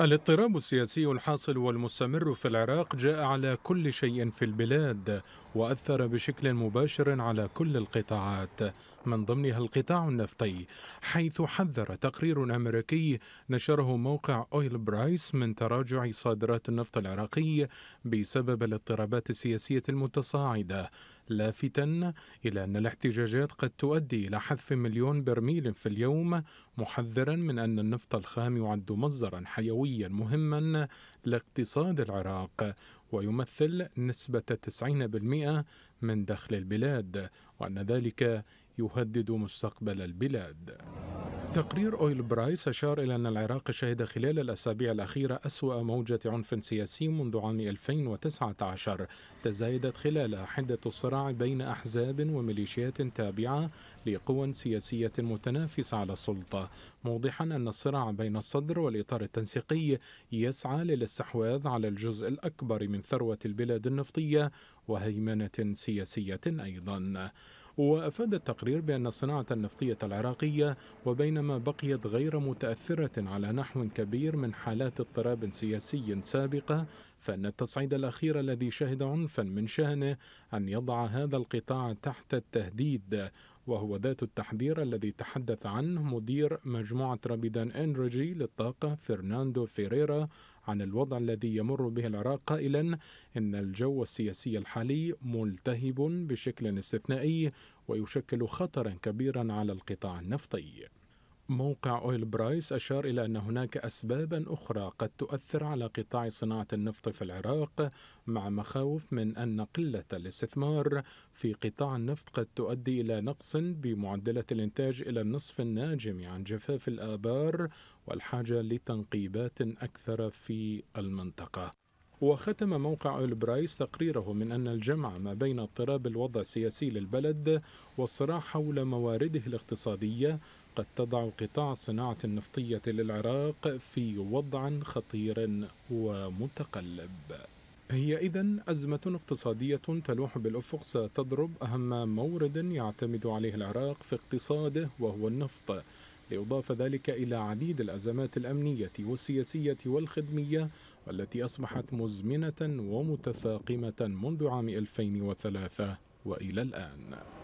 الاضطراب السياسي الحاصل والمستمر في العراق جاء على كل شيء في البلاد واثر بشكل مباشر على كل القطاعات من ضمنها القطاع النفطي حيث حذر تقرير امريكي نشره موقع اويل برايس من تراجع صادرات النفط العراقي بسبب الاضطرابات السياسيه المتصاعده لافتا إلى أن الاحتجاجات قد تؤدي إلى حذف مليون برميل في اليوم محذرا من أن النفط الخام يعد مصدرا حيويا مهما لاقتصاد العراق ويمثل نسبة 90% من دخل البلاد وأن ذلك يهدد مستقبل البلاد تقرير أويل برايس أشار إلى أن العراق شهد خلال الأسابيع الأخيرة أسوأ موجة عنف سياسي منذ عام 2019 تزايدت خلالها حدة الصراع بين أحزاب وميليشيات تابعة لقوى سياسية متنافسة على السلطة موضحا أن الصراع بين الصدر والإطار التنسيقي يسعى للاستحواذ على الجزء الأكبر من ثروة البلاد النفطية وهيمنة سياسية أيضا وأفاد التقرير بأن الصناعة النفطية العراقية وبينما بقيت غير متأثرة على نحو كبير من حالات اضطراب سياسي سابقة فإن التصعيد الأخير الذي شهد عنفا من شأنه أن يضع هذا القطاع تحت التهديد وهو ذات التحذير الذي تحدث عنه مدير مجموعة رابيدان انرجي للطاقة فرناندو فيريرا عن الوضع الذي يمر به العراق قائلا إن الجو السياسي الحالي ملتهب بشكل استثنائي ويشكل خطرا كبيرا على القطاع النفطي موقع أويل برايس أشار إلى أن هناك أسبابا أخرى قد تؤثر على قطاع صناعة النفط في العراق مع مخاوف من أن قلة الاستثمار في قطاع النفط قد تؤدي إلى نقص بمعدلة الإنتاج إلى النصف الناجم عن جفاف الآبار والحاجة لتنقيبات أكثر في المنطقة وختم موقع البرايس تقريره من أن الجمع ما بين اضطراب الوضع السياسي للبلد والصراع حول موارده الاقتصادية قد تضع قطاع الصناعة النفطية للعراق في وضع خطير ومتقلب هي إذا أزمة اقتصادية تلوح بالأفق ستضرب أهم مورد يعتمد عليه العراق في اقتصاده وهو النفط ليضاف ذلك إلى عديد الأزمات الأمنية والسياسية والخدمية التي أصبحت مزمنة ومتفاقمة منذ عام 2003 وإلى الآن